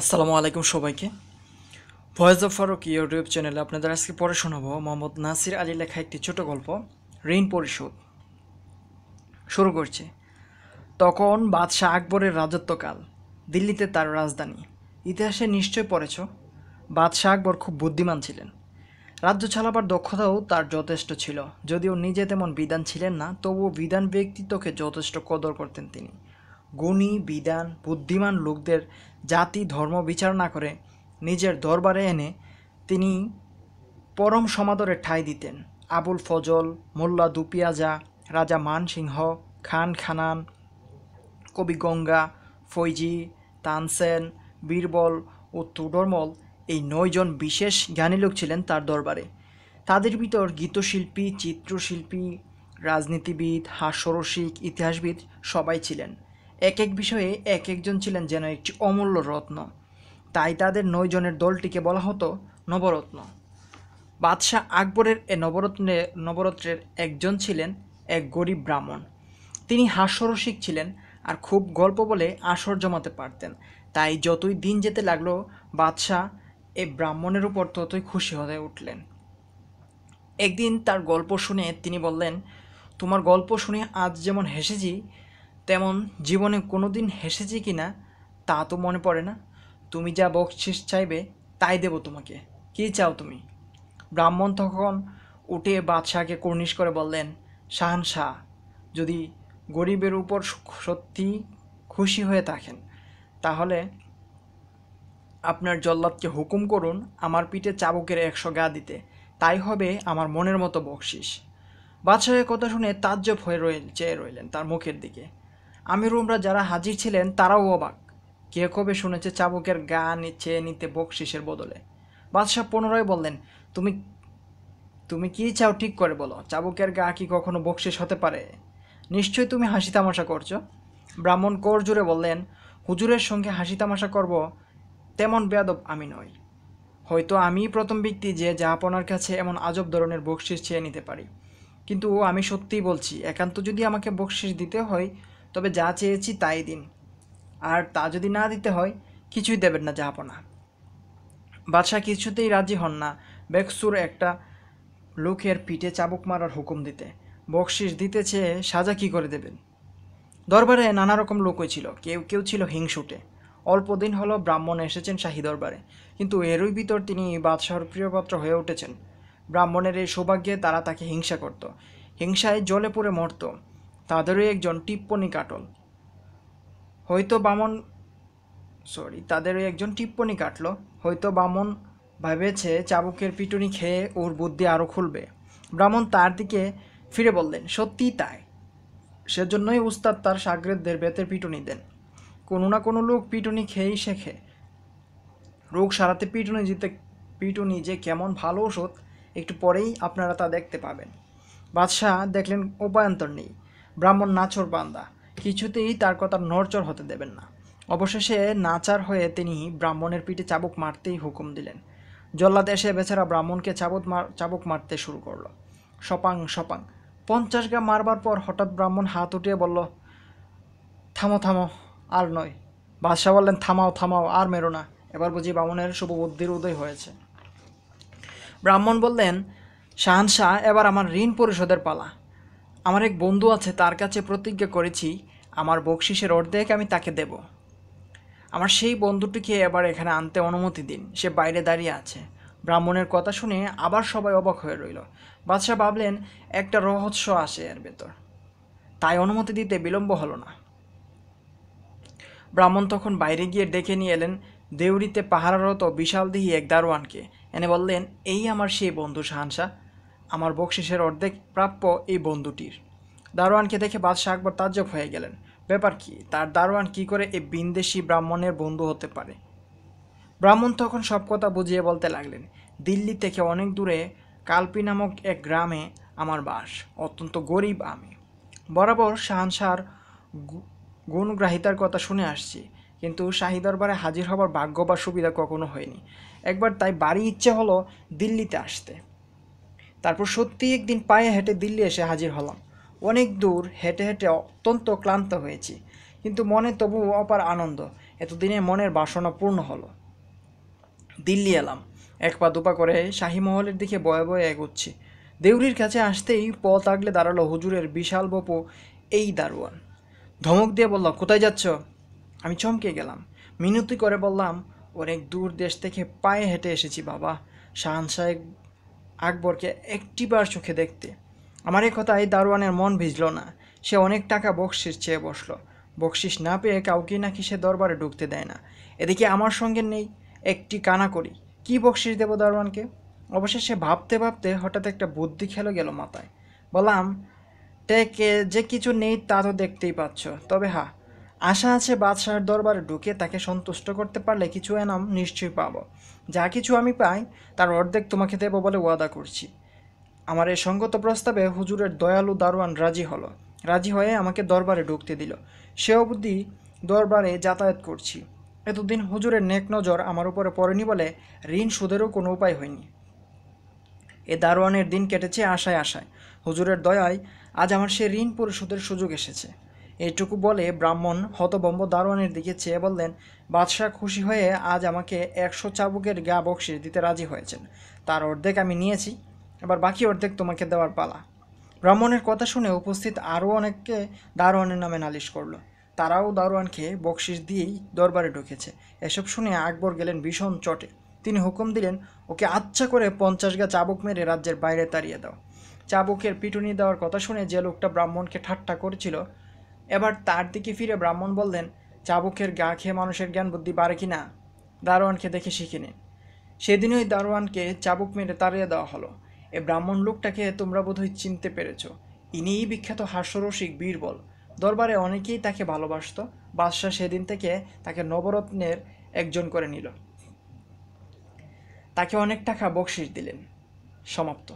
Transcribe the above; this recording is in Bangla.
আসসালামু আলাইকুম সবাইকে ভয়েস অফ ফারুক ইউটিউব চ্যানেলে আপনাদের আজকে পড়ে শোনাবো মোহাম্মদ নাসির আলী লেখা একটি ছোট গল্প ঋণ পরিশোধ শুরু করছে তখন বাদশাহ আকবরের রাজত্বকাল দিল্লিতে তার রাজধানী ইতিহাসে নিশ্চয় পড়েছ বাদশাহ আকবর খুব বুদ্ধিমান ছিলেন রাজ্য চালাবার দক্ষতাও তার যথেষ্ট ছিল যদিও নিজে তেমন বিধান ছিলেন না তবুও বিধান ব্যক্তিত্বকে যথেষ্ট কদর করতেন তিনি গুণী বিধান বুদ্ধিমান লোকদের জাতি ধর্ম বিচার না করে নিজের দরবারে এনে তিনি পরম সমাদরে ঠাঁই দিতেন আবুল ফজল মোল্লা দুপিয়াজা রাজা মানসিংহ খান খানান কবি গঙ্গা ফৈজি তানসেন বীরবল ও তুডরমল এই নয়জন বিশেষ জ্ঞানী লোক ছিলেন তার দরবারে তাদের ভিতর গীতশিল্পী চিত্রশিল্পী রাজনীতিবিদ হাস্যরসিক ইতিহাসবিদ সবাই ছিলেন এক এক বিষয়ে এক একজন ছিলেন যেন একটি অমূল্য রত্ন তাই তাদের নয়জনের দলটিকে বলা হতো নবরত্ন বাদশাহ আকবরের এ নবরত্নে নবরত্নের একজন ছিলেন এক গরিব ব্রাহ্মণ তিনি হাস্যরসিক ছিলেন আর খুব গল্প বলে আসর জমাতে পারতেন তাই যতই দিন যেতে লাগলো বাদশাহ এ ব্রাহ্মণের উপর ততই খুশি হয়ে উঠলেন একদিন তার গল্প শুনে তিনি বললেন তোমার গল্প শুনে আজ যেমন হেসেছি তেমন জীবনে কোনো দিন হেসেছি কি না তা তো মনে পড়ে না তুমি যা বকশিস চাইবে তাই দেব তোমাকে কি চাও তুমি ব্রাহ্মণ তখন উঠে বাদশাহকে কর্নিশ করে বললেন শাহ যদি গরিবের উপর সত্যি খুশি হয়ে থাকেন তাহলে আপনার জল্লাদকে হুকুম করুন আমার পিঠে চাবুকের একশো গা দিতে তাই হবে আমার মনের মতো বকশিস বাদশাহের কথা শুনে তাজ্জব হয়ে রয়ে চেয়ে রইলেন তার মুখের দিকে আমির উমরা যারা হাজির ছিলেন তারাও অবাক কে কবে শুনেছে চাবুকের গান চেয়ে নিতে বকশিসের বদলে বাদশাহ পুনরায় বললেন তুমি তুমি কি চাও ঠিক করে বলো চাবুকের গা কি কখনো বকশিস হতে পারে নিশ্চয়ই তুমি হাসি তামাশা করছো ব্রাহ্মণ কর জুড়ে বললেন হুজুরের সঙ্গে হাসি তামাশা করব তেমন বেয়াদব আমি নই হয়তো আমি প্রথম ব্যক্তি যে যা কাছে এমন আজব ধরনের বকশিস চেয়ে নিতে পারি কিন্তু আমি সত্যিই বলছি একান্ত যদি আমাকে বকশিস দিতে হয় তবে যা চেয়েছি তাই দিন আর তা যদি না দিতে হয় কিছুই দেবেন না যা না বাদশাহ কিছুতেই রাজি হন না বেকসুর একটা লোকের পিঠে চাবুক মারার হুকুম দিতে বকশিস দিতে চেয়ে সাজা কী করে দেবেন দরবারে নানা রকম লোকই ছিল কেউ কেউ ছিল হিংসুটে অল্প দিন হল ব্রাহ্মণ এসেছেন শাহী দরবারে কিন্তু এরই ভিতর তিনি বাদশাহর প্রিয়পাত্র হয়ে উঠেছেন ব্রাহ্মণের এই সৌভাগ্যে তারা তাকে হিংসা করত হিংসায় জলে পড়ে মরত তাদেরও একজন টিপ্পনি কাটল হয়তো বামন সরি তাদেরও একজন টিপ্পনি কাটল হয়তো বামন ভেবেছে চাবুকের পিটুনি খেয়ে ওর বুদ্ধি আরও খুলবে ব্রাহ্মণ তার দিকে ফিরে বললেন সত্যিই তাই সেজন্যই উস্তাদ তার সাগ্রেদদের বেতের পিটুনি দেন কোনো না কোনো লোক পিটুনি খেয়েই শেখে রোগ সারাতে পিটুনি জিতে পিটুনি যে কেমন ভালো ওষুধ একটু পরেই আপনারা তা দেখতে পাবেন বাদশাহ দেখলেন উপায়ন্তর নেই ব্রাহ্মণ নাচর বান্দা কিছুতেই তার কথা নড়চড় হতে দেবেন না অবশেষে নাচার হয়ে তিনি ব্রাহ্মণের পিঠে চাবুক মারতেই হুকুম দিলেন জল্লাদ এসে বেচারা ব্রাহ্মণকে চাবুক মার চাবুক মারতে শুরু করলো সপাং সপাং পঞ্চাশ গা মারবার পর হঠাৎ ব্রাহ্মণ হাত উঠিয়ে বলল থামো থামো আর নয় বাদশাহ বললেন থামাও থামাও আর মেরো না এবার বুঝি ব্রাহ্মণের শুভ বুদ্ধির উদয় হয়েছে ব্রাহ্মণ বললেন শাহানশাহ এবার আমার ঋণ পরিশোধের পালা আমার এক বন্ধু আছে তার কাছে প্রতিজ্ঞা করেছি আমার বকশিসের অর্ধেক আমি তাকে দেব আমার সেই বন্ধুটিকে এবার এখানে আনতে অনুমতি দিন সে বাইরে দাঁড়িয়ে আছে ব্রাহ্মণের কথা শুনে আবার সবাই অবাক হয়ে রইল বাদশাহ ভাবলেন একটা রহস্য আসে এর ভেতর তাই অনুমতি দিতে বিলম্ব হলো না ব্রাহ্মণ তখন বাইরে গিয়ে ডেকে নিয়ে এলেন দেউরিতে পাহারারত বিশাল দিহি এক দারোয়ানকে এনে বললেন এই আমার সেই বন্ধু শাহানশাহ আমার বকশিসের অর্ধেক প্রাপ্য এই বন্ধুটির দারোয়ানকে দেখে বাদশাহ আকবর তাজ্জব হয়ে গেলেন ব্যাপার কি তার দারোয়ান কি করে এই বিন্দেশি ব্রাহ্মণের বন্ধু হতে পারে ব্রাহ্মণ তখন সব কথা বুঝিয়ে বলতে লাগলেন দিল্লি থেকে অনেক দূরে কালপি নামক এক গ্রামে আমার বাস অত্যন্ত গরিব আমি বরাবর শাহানশার গুণগ্রাহিতার কথা শুনে আসছি কিন্তু শাহি দরবারে হাজির হবার ভাগ্য বা সুবিধা কখনো হয়নি একবার তাই বাড়ি ইচ্ছে হলো দিল্লিতে আসতে তারপর সত্যি একদিন পায়ে হেঁটে দিল্লি এসে হাজির হলাম অনেক দূর হেঁটে হেঁটে অত্যন্ত ক্লান্ত হয়েছি কিন্তু মনে তবু অপার আনন্দ এতদিনে মনের বাসনা পূর্ণ হলো দিল্লি এলাম এক পা দুপা করে শাহী মহলের দিকে বয়ে বয়ে এগোচ্ছি দেউরির কাছে আসতেই পথ আগলে দাঁড়ালো হুজুরের বিশাল বপু এই দারোয়ান ধমক দিয়ে বললাম কোথায় যাচ্ছ আমি চমকে গেলাম মিনতি করে বললাম অনেক দূর দেশ থেকে পায়ে হেঁটে এসেছি বাবা শাহান সাহেব আকবরকে একটিবার চোখে দেখতে আমার এ এই দারোয়ানের মন ভিজল না সে অনেক টাকা বকশিস চেয়ে বসল বকশিস না পেয়ে কাউকে নাকি সে দরবারে ঢুকতে দেয় না এদিকে আমার সঙ্গে নেই একটি কানা করি কী বকশিস দেব দারোয়ানকে অবশেষে ভাবতে ভাবতে হঠাৎ একটা বুদ্ধি খেলো গেল মাথায় বললাম টেকে যে কিছু নেই তা তো দেখতেই পাচ্ছ তবে হা আশা আছে বাদশাহের দরবারে ঢুকে তাকে সন্তুষ্ট করতে পারলে কিছু এনাম নিশ্চয়ই পাবো যা কিছু আমি পাই তার অর্ধেক তোমাকে দেব বলে ওয়াদা করছি আমার এই সঙ্গত প্রস্তাবে হুজুরের দয়ালু দারোয়ান রাজি হলো রাজি হয়ে আমাকে দরবারে ঢুকতে দিল সে অবধি দরবারে যাতায়াত করছি এতদিন হুজুরের নেক নজর আমার উপরে পড়েনি বলে ঋণ সুদেরও কোনো উপায় হয়নি এ দারোয়ানের দিন কেটেছে আশায় আশায় হুজুরের দয়ায় আজ আমার সে ঋণ পরিশোধের সুযোগ এসেছে এটুকু বলে ব্রাহ্মণ হতবম্ব দারোয়ানের দিকে চেয়ে বললেন বাদশাহ খুশি হয়ে আজ আমাকে একশো চাবুকের গা বকশিস দিতে রাজি হয়েছেন তার অর্ধেক আমি নিয়েছি এবার বাকি অর্ধেক তোমাকে দেওয়ার পালা ব্রাহ্মণের কথা শুনে উপস্থিত আরও অনেককে দারোয়ানের নামে নালিশ করলো তারাও দারোয়ানকে বক্সিস দিয়েই দরবারে ঢুকেছে এসব শুনে আকবর গেলেন ভীষণ চটে তিনি হুকুম দিলেন ওকে আচ্ছা করে পঞ্চাশ গা চাবুক মেরে রাজ্যের বাইরে তাড়িয়ে দাও চাবুকের পিটুনি দেওয়ার কথা শুনে যে লোকটা ব্রাহ্মণকে ঠাট্টা করেছিল এবার তার দিকে ফিরে ব্রাহ্মণ বললেন চাবুকের গা খেয়ে মানুষের জ্ঞান বুদ্ধি বাড়ে কি না দারোয়ানকে দেখে শিখে নিন সেদিনই দারোয়ানকে চাবুক মেরে তাড়িয়ে দেওয়া হলো এ ব্রাহ্মণ লোকটাকে তোমরা বোধহয় চিনতে পেরেছ ইনিই বিখ্যাত হাস্যরসিক বীরবল দরবারে অনেকেই তাকে ভালোবাসত বাদশাহ সেদিন থেকে তাকে নবরত্নের একজন করে নিল তাকে অনেক টাকা বকশিস দিলেন সমাপ্ত